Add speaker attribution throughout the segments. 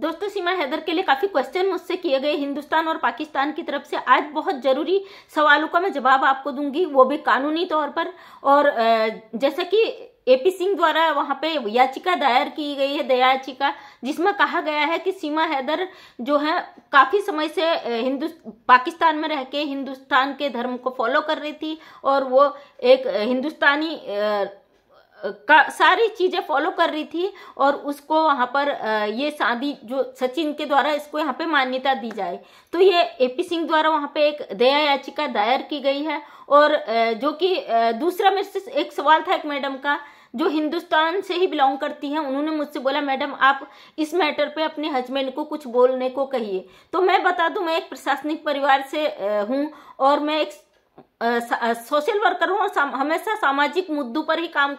Speaker 1: दोस्तों सीमा हैदर के लिए काफ़ी क्वेश्चन मुझसे किए गए हिंदुस्तान और पाकिस्तान की तरफ से आज बहुत ज़रूरी सवालों का मैं जवाब आपको दूंगी वो भी कानूनी तौर पर और जैसा कि एपी सिंह द्वारा वहाँ पे याचिका दायर की गई है दया याचिका जिसमें कहा गया है कि सीमा हैदर जो है काफ़ी समय से हिंदु पाकिस्तान में रह के हिंदुस्तान के धर्म को फॉलो कर रही थी और वो एक हिंदुस्तानी का सारी चीज़ें फॉलो कर रही थी और उसको वहाँ पर ये शादी जो सचिन के द्वारा इसको यहाँ पे मान्यता दी जाए तो ये एपी सिंह द्वारा वहाँ पे एक दया याचिका दायर की गई है और जो कि दूसरा मेरे से एक सवाल था एक मैडम का जो हिंदुस्तान से ही बिलोंग करती हैं उन्होंने मुझसे बोला मैडम आप इस मैटर पे अपने हस्बैंड को कुछ बोलने को कहिए तो मैं बता दूं मैं एक प्रशासनिक परिवार से हूं और मैं एक सोशल वर्कर हूँ हमेशा सामाजिक मुद्दों पर ही काम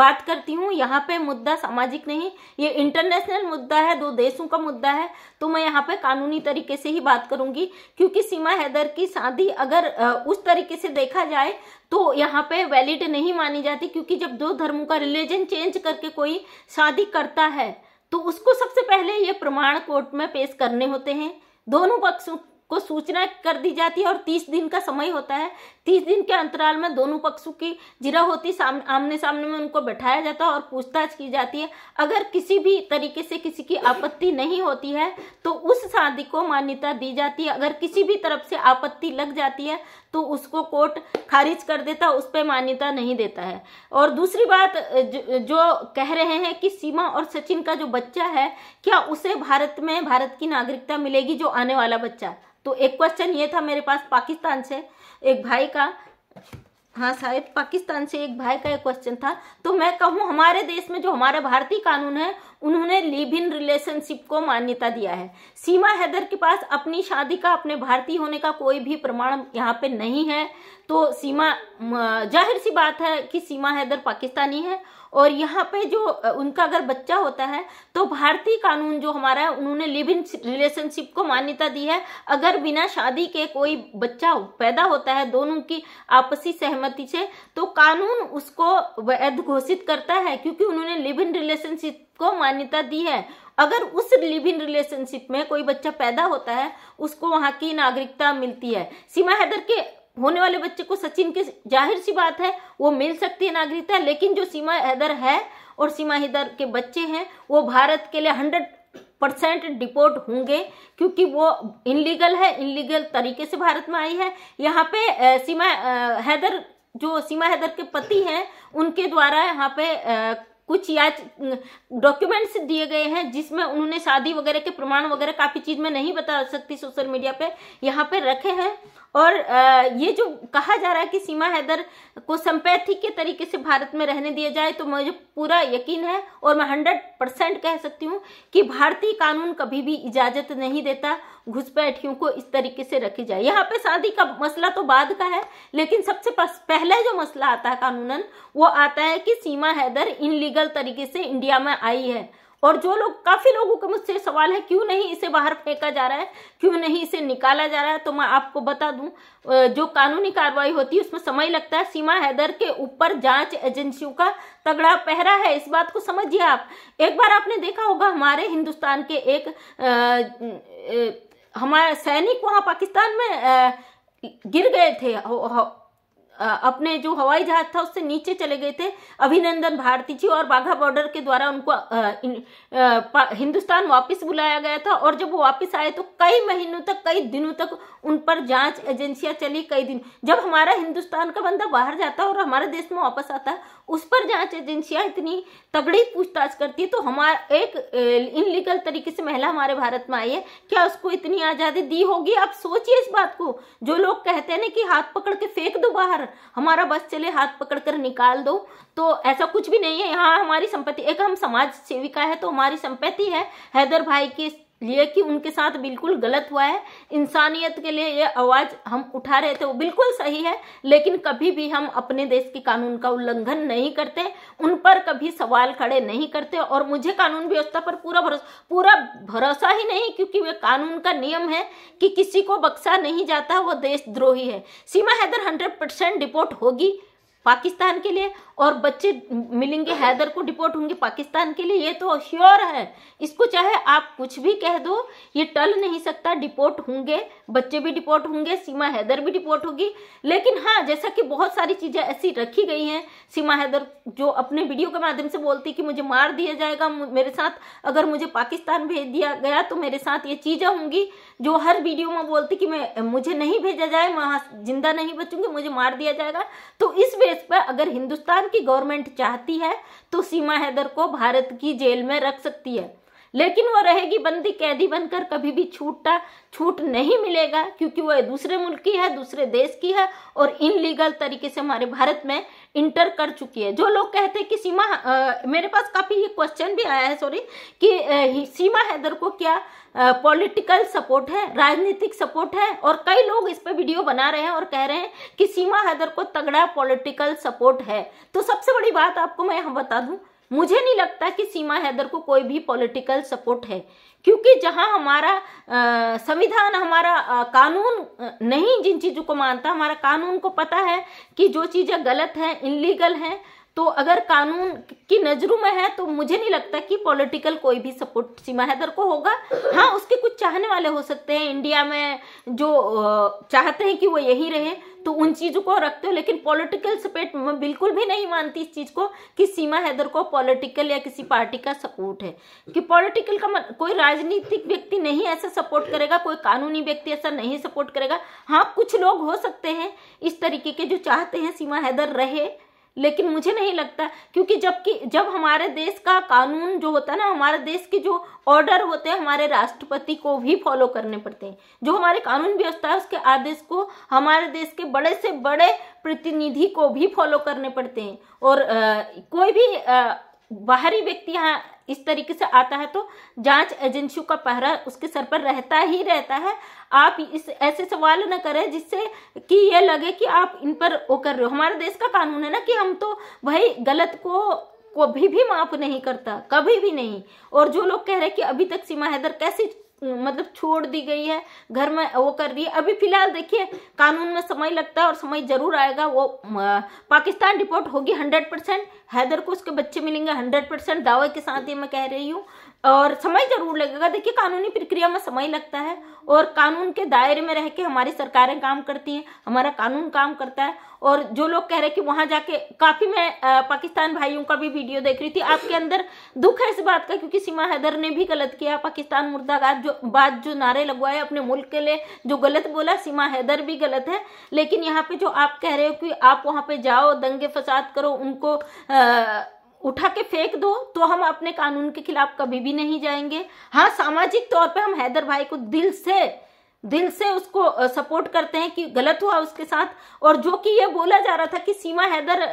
Speaker 1: बात करती हूँ यहाँ पे मुद्दा सामाजिक नहीं ये इंटरनेशनल मुद्दा है दो देशों का मुद्दा है तो मैं यहाँ पे कानूनी तरीके से ही बात करूंगी क्योंकि सीमा हैदर की शादी अगर उस तरीके से देखा जाए तो यहाँ पे वैलिड नहीं मानी जाती क्योंकि जब दो धर्मों का रिलीजन चेंज करके कोई शादी करता है तो उसको सबसे पहले ये प्रमाण कोर्ट में पेश करने होते हैं दोनों पक्षों को सूचना कर दी जाती है और तीस दिन का समय होता है तीस दिन के अंतराल में दोनों पक्षों की जिरा होती आमने सामने में उनको बैठाया जाता है और पूछताछ की जाती है अगर किसी भी तरीके से किसी की आपत्ति नहीं होती है तो उस शादी को मान्यता दी जाती है अगर किसी भी तरफ से आपत्ति लग जाती है तो उसको कोर्ट खारिज कर देता उस पर मान्यता नहीं देता है और दूसरी बात जो कह रहे हैं कि सीमा और सचिन का जो बच्चा है क्या उसे भारत में भारत की नागरिकता मिलेगी जो आने वाला बच्चा तो एक क्वेश्चन ये था मेरे पास पाकिस्तान से एक भाई का हाँ साहब पाकिस्तान से एक भाई का एक क्वेश्चन था तो मैं कहूँ हमारे देश में जो हमारे भारतीय कानून है उन्होंने लिव इन रिलेशनशिप को मान्यता दिया है सीमा हैदर के पास अपनी शादी का अपने भारतीय होने का कोई भी प्रमाण यहाँ पे नहीं है तो सीमा जाहिर सी बात है कि सीमा हैदर पाकिस्तानी है और यहाँ पे जो उनका अगर बच्चा होता है तो भारतीय कानून जो हमारा है उन्होंने लिव इन रिलेशनशिप को मान्यता दी है अगर बिना शादी के कोई बच्चा पैदा होता है दोनों की आपसी सहमति से तो कानून उसको वैध घोषित करता है क्योंकि उन्होंने लिव इन रिलेशनशिप को मान्यता दी है अगर उस लिव इन रिलेशनशिप में कोई बच्चा पैदा होता है उसको वहां की नागरिकता मिलती है सीमा हैदर के होने वाले बच्चे को सचिन के जाहिर सी बात है वो मिल सकती है नागरिकता लेकिन जो सीमा हैदर है और सीमा हैदर के बच्चे हैं वो भारत के लिए हंड्रेड परसेंट डिपोर्ट होंगे क्योंकि वो इनलीगल है इनलीगल तरीके से भारत में आई है यहाँ पे सीमा हैदर जो सीमा हैदर के पति हैं उनके द्वारा यहाँ पे कुछ याच डॉक्यूमेंट्स दिए गए हैं जिसमें उन्होंने शादी वगैरह के प्रमाण वगैरह काफी चीज में नहीं बता सकती सोशल मीडिया पे यहाँ पे रखे हैं और ये जो कहा जा रहा है कि सीमा हैदर को संपैथी के तरीके से भारत में रहने दिया जाए तो मुझे पूरा यकीन है और मैं हंड्रेड परसेंट कह सकती हूँ कि भारतीय कानून कभी भी इजाजत नहीं देता घुसपैठियों को इस तरीके से रखी जाए यहाँ पे शादी का मसला तो बाद का है लेकिन सबसे पहले जो मसला आता है कानूनन वो आता है कि सीमा हैदर इनलीगल तरीके से इंडिया में आई है और जो लोग काफ़ी लोगों के मुझसे सवाल है क्यों नहीं इसे बाहर फेंका जा रहा है क्यों नहीं इसे निकाला जा रहा है तो मैं आपको बता दूं जो कानूनी कार्रवाई होती है उसमें समय लगता है सीमा हैदर के ऊपर जांच एजेंसियों का तगड़ा पहरा है इस बात को समझिए आप एक बार आपने देखा होगा हमारे हिंदुस्तान के एक हमारे सैनिक वहां पाकिस्तान में आ, गिर गए थे अपने जो हवाई जहाज था उससे नीचे चले गए थे अभिनंदन भारती जी और बाघा बॉर्डर के द्वारा उनको हिंदुस्तान वापस बुलाया गया था और जब वो वापस आए तो कई महीनों तक कई दिनों तक उन पर जांच एजेंसियां चली कई दिन जब हमारा हिंदुस्तान का बंदा बाहर जाता है और हमारे देश में वापस आता है उस पर जांच एजेंसियां इतनी तगड़ी पूछताछ करती है तो हमारा एक इनलीगल तरीके से महिला हमारे भारत में आई है क्या उसको इतनी आज़ादी दी होगी आप सोचिए इस बात को जो लोग कहते हैं ना कि हाथ पकड़ के फेंक दो बाहर हमारा बस चले हाथ पकड़ कर निकाल दो तो ऐसा कुछ भी नहीं है यहाँ हमारी संपत्ति एक हम समाज सेविका है तो हमारी संपत्ति है हैदर भाई के लिए कि उनके साथ बिल्कुल गलत हुआ है इंसानियत के लिए ये आवाज़ हम उठा रहे थे वो बिल्कुल सही है लेकिन कभी भी हम अपने देश के कानून का उल्लंघन नहीं करते उन पर कभी सवाल खड़े नहीं करते और मुझे कानून व्यवस्था पर पूरा भरोसा पूरा भरोसा ही नहीं क्योंकि वे कानून का नियम है कि किसी को बख्शा नहीं जाता वो देशद्रोही है Seema Haider hundred percent report होगी पाकिस्तान के लिए और बच्चे मिलेंगे हैदर को डिपोर्ट होंगे पाकिस्तान के लिए ये तो श्योर है इसको चाहे आप कुछ भी कह दो ये टल नहीं सकता डिपोर्ट होंगे बच्चे भी डिपोर्ट होंगे सीमा हैदर भी डिपोर्ट होगी लेकिन हाँ जैसा कि बहुत सारी चीज़ें ऐसी रखी गई हैं सीमा हैदर जो अपने वीडियो के माध्यम से बोलती कि मुझे मार दिया जाएगा मेरे साथ अगर मुझे पाकिस्तान भेज दिया गया तो मेरे साथ ये चीज़ें होंगी जो हर वीडियो में बोलती कि मैं मुझे नहीं भेजा जाए वहां वहाँ जिंदा नहीं बचूंगी मुझे मार दिया जाएगा तो इस बेस पर अगर हिंदुस्तान की गवर्नमेंट चाहती है तो सीमा हैदर को भारत की जेल में रख सकती है लेकिन वो रहेगी बंदी कैदी बनकर कभी भी छूटा छूट नहीं मिलेगा क्योंकि वो दूसरे मुल्क की है दूसरे देश की है और इनलीगल तरीके से हमारे भारत में इंटर कर चुकी है जो लोग कहते हैं कि सीमा आ, मेरे पास काफ़ी ये क्वेश्चन भी आया है सॉरी कि आ, सीमा हैदर को क्या पॉलिटिकल सपोर्ट है राजनीतिक सपोर्ट है और कई लोग इस पर वीडियो बना रहे हैं और कह रहे हैं कि सीमा हैदर को तगड़ा पॉलिटिकल सपोर्ट है तो सबसे बड़ी बात आपको मैं हम बता दूं मुझे नहीं लगता कि सीमा हैदर को कोई भी पॉलिटिकल सपोर्ट है क्योंकि जहां हमारा संविधान हमारा आ, कानून नहीं जिन चीज़ों को मानता हमारा कानून को पता है कि जो चीज़ें गलत हैं इनलीगल हैं तो अगर कानून की नजरों में है तो मुझे नहीं लगता कि पॉलिटिकल कोई भी सपोर्ट सीमा हैदर को होगा हाँ उसके कुछ चाहने वाले हो सकते हैं इंडिया में जो चाहते हैं कि वो यही रहे तो उन चीज़ों को रखते हो लेकिन पॉलिटिकल सपोर्ट मैं बिल्कुल भी नहीं मानती इस चीज़ को कि सीमा हैदर को पॉलिटिकल या किसी पार्टी का सपोर्ट है कि पॉलिटिकल का मत, कोई राजनीतिक व्यक्ति नहीं ऐसा सपोर्ट करेगा कोई कानूनी व्यक्ति ऐसा नहीं सपोर्ट करेगा हाँ कुछ लोग हो सकते हैं इस तरीके के जो चाहते हैं सीमा हैदर रहे लेकिन मुझे नहीं लगता क्योंकि जबकि जब हमारे देश का कानून जो होता है ना हमारे देश के जो ऑर्डर होते हैं हमारे राष्ट्रपति को भी फॉलो करने पड़ते हैं जो हमारे कानून व्यवस्था है उसके आदेश को हमारे देश के बड़े से बड़े प्रतिनिधि को भी फॉलो करने पड़ते हैं और आ, कोई भी आ, बाहरी व्यक्ति यहाँ इस तरीके से आता है तो जांच एजेंसियों का पहरा उसके सर पर रहता ही रहता है आप इस ऐसे सवाल न करें जिससे कि ये लगे कि आप इन पर वो कर रहे हो हमारे देश का कानून है ना कि हम तो भाई गलत को कभी भी माफ नहीं करता कभी भी नहीं और जो लोग कह रहे हैं कि अभी तक सीमा हैदर कैसे मतलब छोड़ दी गई है घर में वो कर दी अभी फिलहाल देखिए कानून में समय लगता है और समय जरूर आएगा वो पाकिस्तान रिपोर्ट होगी हंड्रेड परसेंट हैदर को उसके बच्चे मिलेंगे हंड्रेड परसेंट दावे के साथ ही मैं कह रही हूँ और समय जरूर लगेगा देखिए कानूनी प्रक्रिया में समय लगता है और कानून के दायरे में रह के हमारी सरकारें काम करती हैं हमारा कानून काम करता है और जो लोग कह रहे हैं कि वहां जाके काफी मैं पाकिस्तान भाइयों का भी वीडियो देख रही थी आपके अंदर दुख है इस बात का क्योंकि सीमा हैदर ने भी गलत किया पाकिस्तान मुर्दाबाद जो बात जो नारे लगवाए अपने मुल्क के लिए जो गलत बोला सीमा हैदर भी गलत है लेकिन यहाँ पे जो आप कह रहे हो कि आप वहां पे जाओ दंगे फसाद करो उनको आ, उठा के फेंक दो तो हम अपने कानून के खिलाफ कभी भी नहीं जाएंगे हाँ सामाजिक तौर पे हम हैदर भाई को दिल से दिल से उसको सपोर्ट करते हैं कि गलत हुआ उसके साथ और जो कि यह बोला जा रहा था कि सीमा हैदर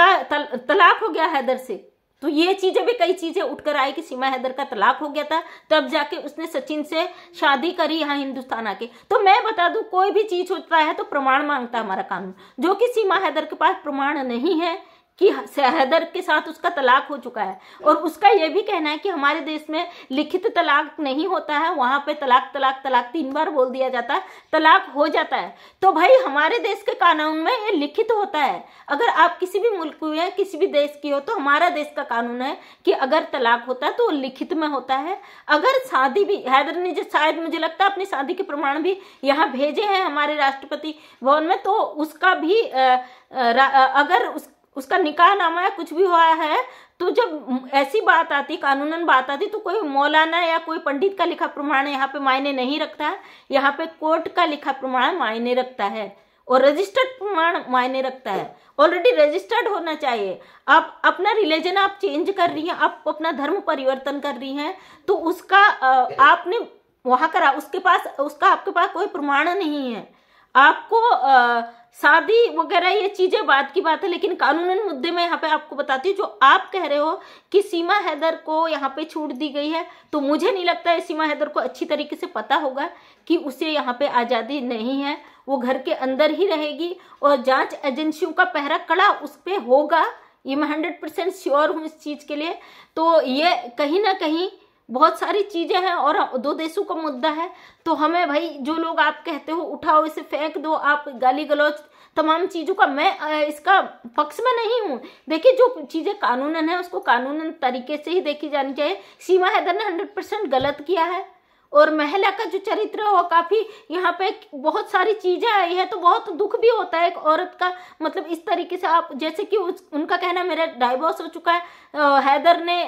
Speaker 1: का तलाक हो गया हैदर से तो ये चीजें भी कई चीजें उठकर आई कि सीमा हैदर का तलाक हो गया था तब जाके उसने सचिन से शादी करी यहाँ हिंदुस्तान आके तो मैं बता दू कोई भी चीज होता है तो प्रमाण मांगता है हमारा कानून जो कि सीमा हैदर के पास प्रमाण नहीं है कि हैदर के साथ उसका तलाक हो चुका है और उसका यह भी कहना है कि हमारे देश में लिखित तलाक नहीं होता है वहां पे तलाक तलाक तलाक तीन बार बोल दिया जाता है तलाक हो जाता है तो भाई हमारे देश के कानून में ये लिखित होता है अगर आप किसी भी मुल्क या किसी भी देश की हो तो हमारा देश का कानून है कि अगर तलाक होता है तो लिखित में होता है अगर शादी भी हैदर ने जो शायद मुझे लगता है अपनी शादी के प्रमाण भी यहाँ भेजे हैं हमारे राष्ट्रपति भवन में तो उसका भी अगर उस उसका निकाह नामा या कुछ भी हुआ है तो जब ऐसी बात आती कानूनन बात आती तो कोई मौलाना या कोई पंडित का लिखा प्रमाण यहाँ पे मायने नहीं रखता है यहाँ पे कोर्ट का लिखा प्रमाण मायने रखता है और रजिस्टर्ड प्रमाण मायने रखता है ऑलरेडी रजिस्टर्ड होना चाहिए आप अपना रिलीजन आप चेंज कर रही हैं आप अपना धर्म परिवर्तन कर रही हैं तो उसका आपने वहां करा उसके पास उसका आपके पास कोई प्रमाण नहीं है आपको शादी वगैरह ये चीजें बात की बात है लेकिन कानूनन मुद्दे में यहाँ पे आपको बताती हूँ जो आप कह रहे हो कि सीमा हैदर को यहाँ पे छूट दी गई है तो मुझे नहीं लगता है सीमा हैदर को अच्छी तरीके से पता होगा कि उसे यहाँ पे आज़ादी नहीं है वो घर के अंदर ही रहेगी और जांच एजेंसियों का पहरा कड़ा उस पर होगा ये मैं हंड्रेड परसेंट श्योर हूँ इस चीज़ के लिए तो ये कहीं ना कहीं बहुत सारी चीज़ें हैं और दो देशों का मुद्दा है तो हमें भाई जो लोग आप कहते हो उठाओ इसे फेंक दो आप गाली गलौज तमाम चीज़ों का मैं इसका पक्ष में नहीं हूँ देखिए जो चीज़ें कानूनन है उसको कानूनन तरीके से ही देखी जानी चाहिए सीमा हैदर ने हंड्रेड परसेंट गलत किया है और महिला का जो चरित्र है वो काफ़ी यहाँ पे बहुत सारी चीज़ें आई है तो बहुत दुख भी होता है एक औरत का मतलब इस तरीके से आप जैसे कि उनका कहना मेरा डाइवोर्स हो चुका है हैदर ने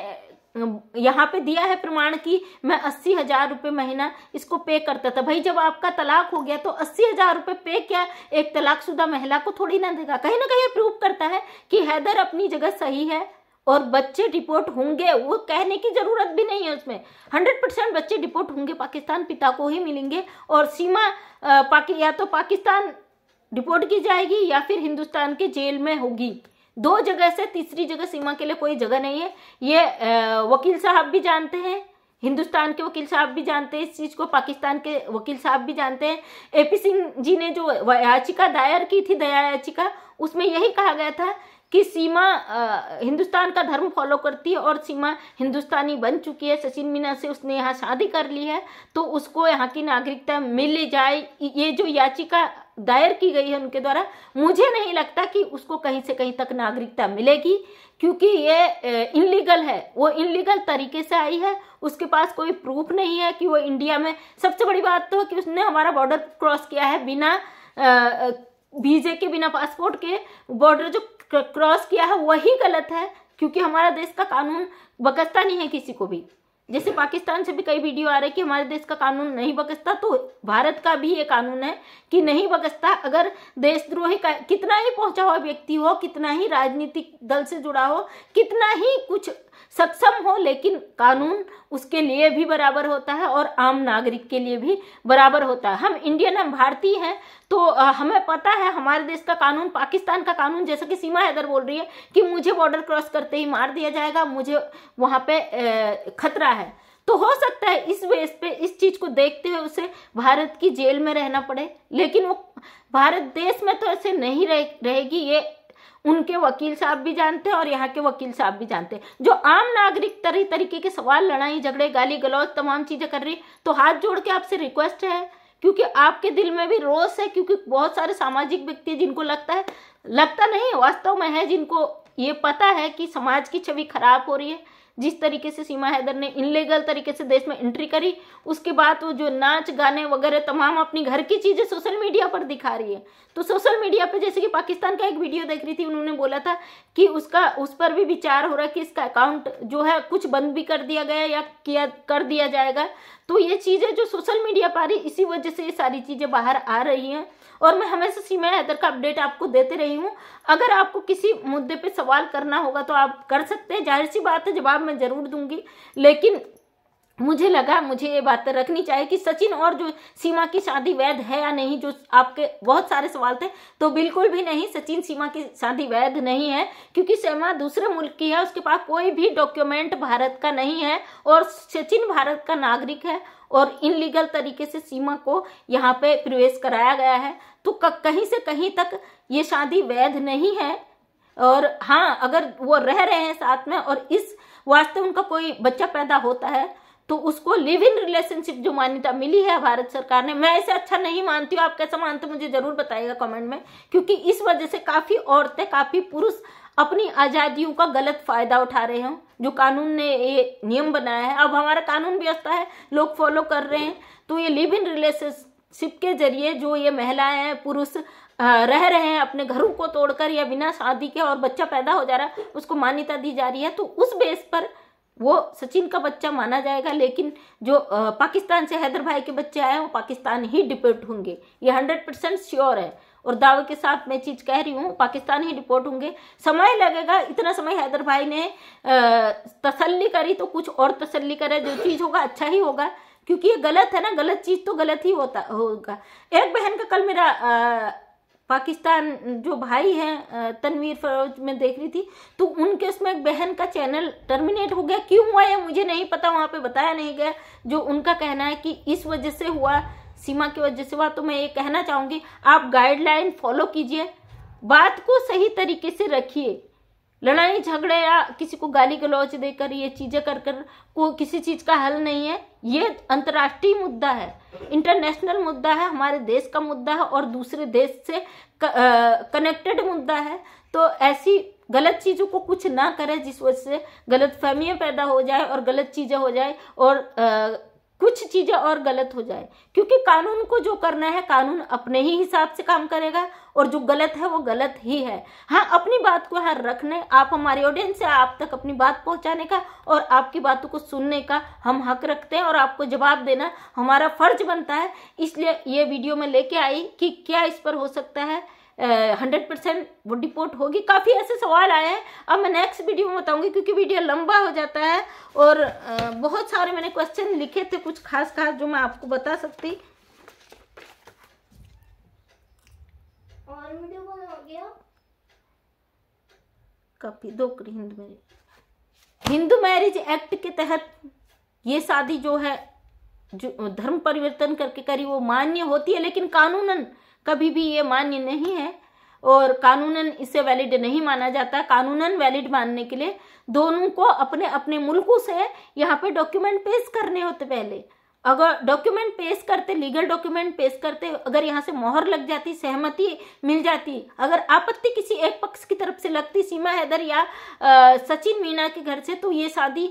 Speaker 1: यहाँ पे दिया है प्रमाण कि मैं अस्सी हजार रुपये महीना इसको पे करता था भाई जब आपका तलाक हो गया तो अस्सी हजार रुपये पे क्या एक तलाकशुदा महिला को थोड़ी ना देगा कहीं ना कहीं प्रूव करता है कि हैदर अपनी जगह सही है और बच्चे डिपोर्ट होंगे वो कहने की ज़रूरत भी नहीं है उसमें हंड्रेड परसेंट बच्चे डिपोर्ट होंगे पाकिस्तान पिता को ही मिलेंगे और सीमा पाकि या तो पाकिस्तान डिपोर्ट की जाएगी या फिर हिंदुस्तान के जेल में होगी दो जगह से तीसरी जगह सीमा के लिए कोई जगह नहीं है ये वकील साहब भी जानते हैं हिंदुस्तान के वकील साहब भी जानते हैं इस चीज़ को पाकिस्तान के वकील साहब भी जानते हैं ए पी सिंह जी ने जो याचिका दायर की थी दया याचिका उसमें यही कहा गया था कि सीमा हिंदुस्तान का धर्म फॉलो करती है और सीमा हिंदुस्तानी बन चुकी है सचिन मीना से उसने यहाँ शादी कर ली है तो उसको यहाँ की नागरिकता मिल जाए ये जो याचिका दायर की गई है उनके द्वारा मुझे नहीं लगता कि उसको कहीं से कहीं तक नागरिकता मिलेगी क्योंकि ये इनलीगल है वो इनलीगल तरीके से आई है उसके पास कोई प्रूफ नहीं है कि वो इंडिया में सबसे बड़ी बात तो कि उसने हमारा बॉर्डर क्रॉस किया है बिना वीजे के बिना पासपोर्ट के बॉर्डर जो क्रॉस किया है वही गलत है क्योंकि हमारा देश का कानून बकसता नहीं है किसी को भी जैसे पाकिस्तान से भी कई वीडियो आ रहे कि हमारे देश का कानून नहीं बगसता तो भारत का भी ये कानून है कि नहीं बगसता अगर देशद्रोही का कितना ही पहुंचा हुआ व्यक्ति हो कितना ही राजनीतिक दल से जुड़ा हो कितना ही कुछ सक्षम हो लेकिन कानून उसके लिए भी बराबर होता है और आम नागरिक के लिए भी बराबर होता है हम इंडियन हम भारतीय हैं तो हमें पता है हमारे देश का कानून पाकिस्तान का कानून जैसे कि सीमा हैदर बोल रही है कि मुझे बॉर्डर क्रॉस करते ही मार दिया जाएगा मुझे वहाँ पे खतरा है तो हो सकता है इस वेस पे इस चीज को देखते हुए उसे भारत की जेल में रहना पड़े लेकिन वो भारत देश में तो ऐसे नहीं रहे, रहेगी ये उनके वकील साहब भी जानते हैं और यहाँ के वकील साहब भी जानते हैं जो आम नागरिक तरह तरीके के सवाल लड़ाई झगड़े गाली गलौज तमाम चीज़ें कर रही है तो हाथ जोड़ के आपसे रिक्वेस्ट है क्योंकि आपके दिल में भी रोष है क्योंकि बहुत सारे सामाजिक व्यक्ति जिनको लगता है लगता नहीं वास्तव में है जिनको ये पता है कि समाज की छवि खराब हो रही है जिस तरीके से सीमा हैदर ने इनलीगल तरीके से देश में एंट्री करी उसके बाद वो जो नाच गाने वगैरह तमाम अपनी घर की चीज़ें सोशल मीडिया पर दिखा रही है तो सोशल मीडिया पर जैसे कि पाकिस्तान का एक वीडियो देख रही थी उन्होंने बोला था कि उसका उस पर भी विचार हो रहा है कि इसका अकाउंट जो है कुछ बंद भी कर दिया गया या किया कर दिया जाएगा तो ये चीज़ें जो सोशल मीडिया पर इसी वजह से ये सारी चीज़ें बाहर आ रही हैं और मैं हमेशा सीमा हैदर का अपडेट आपको देते रही हूँ अगर आपको किसी मुद्दे पे सवाल करना होगा तो आप कर सकते हैं जाहिर सी बात है जवाब मैं ज़रूर दूंगी लेकिन मुझे लगा मुझे ये बात रखनी चाहिए कि सचिन और जो सीमा की शादी वैध है या नहीं जो आपके बहुत सारे सवाल थे तो बिल्कुल भी नहीं सचिन सीमा की शादी वैध नहीं है क्योंकि सीमा दूसरे मुल्क की है उसके पास कोई भी डॉक्यूमेंट भारत का नहीं है और सचिन भारत का नागरिक है और इनलीगल तरीके से सीमा को यहाँ पे प्रवेश कराया गया है तो कहीं से कहीं तक ये शादी वैध नहीं है और हाँ अगर वो रह रहे हैं साथ में और इस वास्ते उनका कोई बच्चा पैदा होता है तो उसको लिव इन रिलेशनशिप जो मान्यता मिली है भारत सरकार ने मैं इसे अच्छा नहीं मानती हूँ आप कैसा मानते मुझे जरूर बताएगा कमेंट में क्योंकि इस वजह से काफी औरतें काफी पुरुष अपनी आज़ादियों का गलत फ़ायदा उठा रहे हैं जो कानून ने ये नियम बनाया है अब हमारा कानून व्यवस्था है लोग फॉलो कर रहे हैं तो ये लिव इन रिलेशनशिप के जरिए जो ये महिलाएं हैं पुरुष रह रहे हैं अपने घरों को तोड़कर या बिना शादी के और बच्चा पैदा हो जा रहा है उसको मान्यता दी जा रही है तो उस बेस पर वो सचिन का बच्चा माना जाएगा लेकिन जो पाकिस्तान से हैदर भाई के बच्चे आए हैं वो पाकिस्तान ही डिपेंड होंगे ये हंड्रेड परसेंट श्योर है और दावे के साथ मैं चीज कह रही हूँ पाकिस्तान ही डिपोर्ट होंगे समय लगेगा इतना समय हैदर भाई ने तसल्ली करी तो कुछ और तसल्ली करे जो चीज होगा अच्छा ही होगा क्योंकि ये गलत है ना गलत चीज तो गलत ही होता होगा एक बहन का कल मेरा आ, पाकिस्तान जो भाई है तनवीर फरोज में देख रही थी तो उनके उसमें एक बहन का चैनल टर्मिनेट हो गया क्यों हुआ है मुझे नहीं पता वहां पे बताया नहीं गया जो उनका कहना है कि इस वजह से हुआ सीमा की वजह से हुआ तो मैं ये कहना चाहूँगी आप गाइडलाइन फॉलो कीजिए बात को सही तरीके से रखिए लड़ाई झगड़े या किसी को गाली गलौच देकर ये चीजें कर कर को किसी चीज का हल नहीं है ये अंतर्राष्ट्रीय मुद्दा है इंटरनेशनल मुद्दा है हमारे देश का मुद्दा है और दूसरे देश से कनेक्टेड मुद्दा है तो ऐसी गलत चीज़ों को कुछ ना करें जिस वजह से गलत फहमियाँ पैदा हो जाए और गलत चीज़ें हो जाए और आ, कुछ चीज़ें और गलत हो जाए क्योंकि कानून को जो करना है कानून अपने ही हिसाब से काम करेगा और जो गलत है वो गलत ही है हाँ अपनी बात को यहाँ रखने आप हमारे ऑडियंस से आप तक अपनी बात पहुँचाने का और आपकी बातों को सुनने का हम हक रखते हैं और आपको जवाब देना हमारा फर्ज बनता है इसलिए ये वीडियो में लेके आई कि क्या इस पर हो सकता है हंड्रेड परसेंट वो डिपोर्ट होगी काफ़ी ऐसे सवाल आए हैं अब मैं नेक्स्ट वीडियो में बताऊंगी क्योंकि वीडियो लंबा हो जाता है और आ, बहुत सारे मैंने क्वेश्चन लिखे थे कुछ खास खास जो मैं आपको बता सकती और वीडियो हो गया दो Hindu marriage Hindu marriage act के तहत ये शादी जो है जो धर्म परिवर्तन करके करी वो मान्य होती है लेकिन कानूनन कभी भी ये मान्य नहीं है और कानूनन इसे वैलिड नहीं माना जाता कानूनन वैलिड मानने के लिए दोनों को अपने अपने मुल्कों से यहाँ पे डॉक्यूमेंट पेश करने होते पहले अगर डॉक्यूमेंट पेश करते लीगल डॉक्यूमेंट पेश करते अगर यहाँ से मोहर लग जाती सहमति मिल जाती अगर आपत्ति किसी एक पक्ष की तरफ से लगती सीमा हैदर या सचिन मीणा के घर से तो ये शादी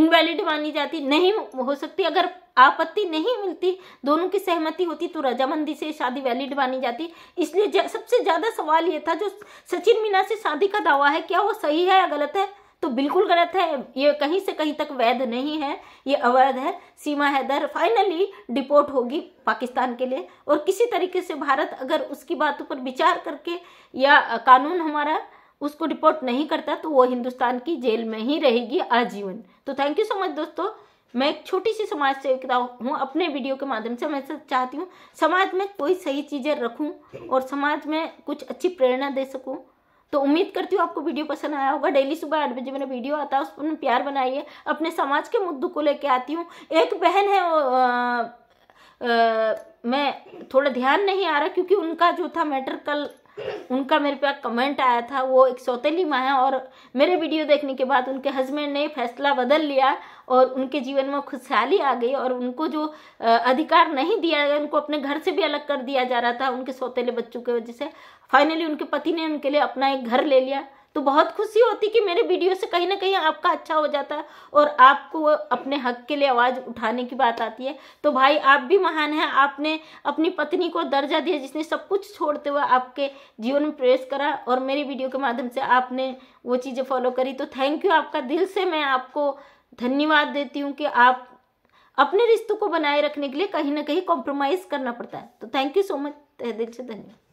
Speaker 1: इनवैलिड मानी जाती नहीं हो सकती अगर आपत्ति नहीं मिलती दोनों की सहमति होती तो रजामंदी से शादी वैलिड मानी जाती इसलिए जा, सबसे ज़्यादा सवाल ये था जो सचिन मीना से शादी का दावा है क्या वो सही है या गलत है तो बिल्कुल गलत है ये कहीं से कहीं तक वैध नहीं है ये अवैध है सीमा हैदर फाइनली डिपोर्ट होगी पाकिस्तान के लिए और किसी तरीके से भारत अगर उसकी बातों पर विचार करके या कानून हमारा उसको डिपोर्ट नहीं करता तो वो हिंदुस्तान की जेल में ही रहेगी आजीवन तो थैंक यू सो मच दोस्तों मैं एक छोटी सी समाज सेविका हूँ अपने वीडियो के माध्यम से मैं चाहती हूँ समाज में कोई सही चीज़ें रखूँ और समाज में कुछ अच्छी प्रेरणा दे सकूँ तो उम्मीद करती हूँ आपको वीडियो पसंद आया होगा डेली सुबह आठ बजे मेरा वीडियो आता है उस पर प्यार बनाइए अपने समाज के मुद्दों को लेके आती हूँ एक बहन है आ, आ, मैं थोड़ा ध्यान नहीं आ रहा क्योंकि उनका जो था मैटर कल उनका मेरे पे कमेंट आया था वो एक सौतेली माँ है और मेरे वीडियो देखने के बाद उनके हस्बैंड ने फैसला बदल लिया और उनके जीवन में खुशहाली आ गई और उनको जो अधिकार नहीं दिया गया उनको अपने घर से भी अलग कर दिया जा रहा था उनके सौतेले बच्चों की वजह से फाइनली उनके पति ने उनके लिए अपना एक घर ले लिया तो बहुत खुशी होती कि मेरे वीडियो से कहीं ना कहीं आपका अच्छा हो जाता है और आपको अपने हक के लिए आवाज़ उठाने की बात आती है तो भाई आप भी महान हैं आपने अपनी पत्नी को दर्जा दिया जिसने सब कुछ छोड़ते हुए आपके जीवन में प्रवेश करा और मेरी वीडियो के माध्यम से आपने वो चीज़ें फॉलो करी तो थैंक यू आपका दिल से मैं आपको धन्यवाद देती हूँ कि आप अपने रिश्तों को बनाए रखने के लिए कहीं ना कहीं कॉम्प्रोमाइज़ करना पड़ता है तो थैंक यू सो मच तह दिल से धन्यवाद